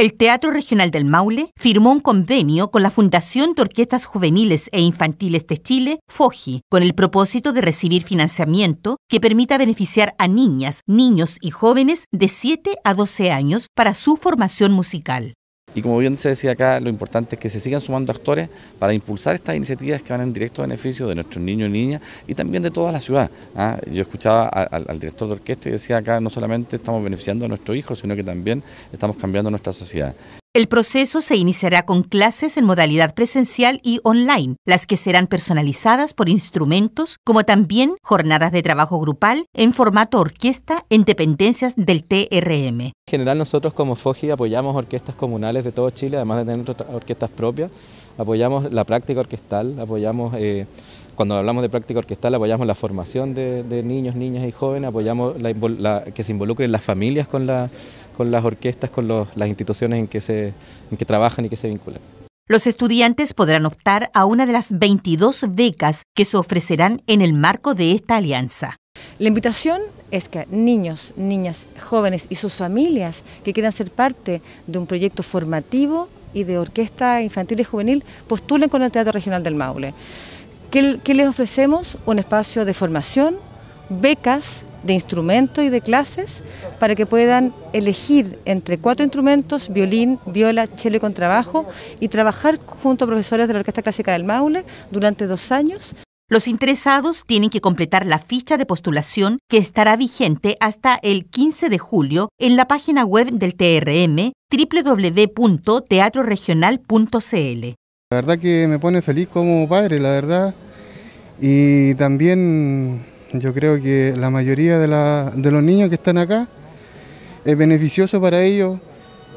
el Teatro Regional del Maule firmó un convenio con la Fundación de Orquestas Juveniles e Infantiles de Chile, FOGI, con el propósito de recibir financiamiento que permita beneficiar a niñas, niños y jóvenes de 7 a 12 años para su formación musical. Y como bien se decía acá, lo importante es que se sigan sumando actores para impulsar estas iniciativas que van en directo beneficio de nuestros niños y niñas y también de toda la ciudad. ¿ah? Yo escuchaba al, al, director de orquesta y decía acá no solamente estamos beneficiando a nuestros hijos, sino que también estamos cambiando nuestra sociedad. El proceso se iniciará con clases en modalidad presencial y online, las que serán personalizadas por instrumentos, como también jornadas de trabajo grupal en formato orquesta en dependencias del TRM. En general nosotros como FOGI apoyamos orquestas comunales de todo Chile, además de tener orquestas propias, apoyamos la práctica orquestal, apoyamos... Eh, cuando hablamos de práctica orquestal apoyamos la formación de, niños, niñas y jóvenes, apoyamos que se involucren las familias con, las orquestas, con las instituciones en que, en que trabajan y que se vinculan. Los estudiantes podrán optar a una de las 22 becas que se ofrecerán en el marco de esta alianza. La invitación es que niños, niñas, jóvenes y sus familias que quieran ser parte de un proyecto formativo y de orquesta infantil y juvenil postulen con el Teatro Regional del Maule. ¿Qué, les ofrecemos? Un espacio de formación, becas de instrumentos y de clases para que puedan elegir entre cuatro instrumentos, violín, viola, cello y contrabajo, y trabajar junto a profesores de la Orquesta Clásica del Maule durante dos años. Los interesados tienen que completar la ficha de postulación que estará vigente hasta el 15 de julio en la página web del TRM www.teatroregional.cl. La verdad que me pone feliz como padre, la verdad y también yo creo que la mayoría de, los niños que están acá es beneficioso para ellos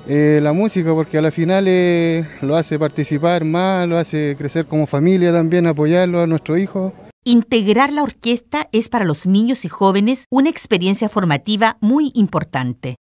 eh, la música porque a la final eh, lo hace participar más, lo hace crecer como familia también, apoyarlo a nuestro hijo Integrar la orquesta es para los niños y jóvenes una experiencia formativa muy importante.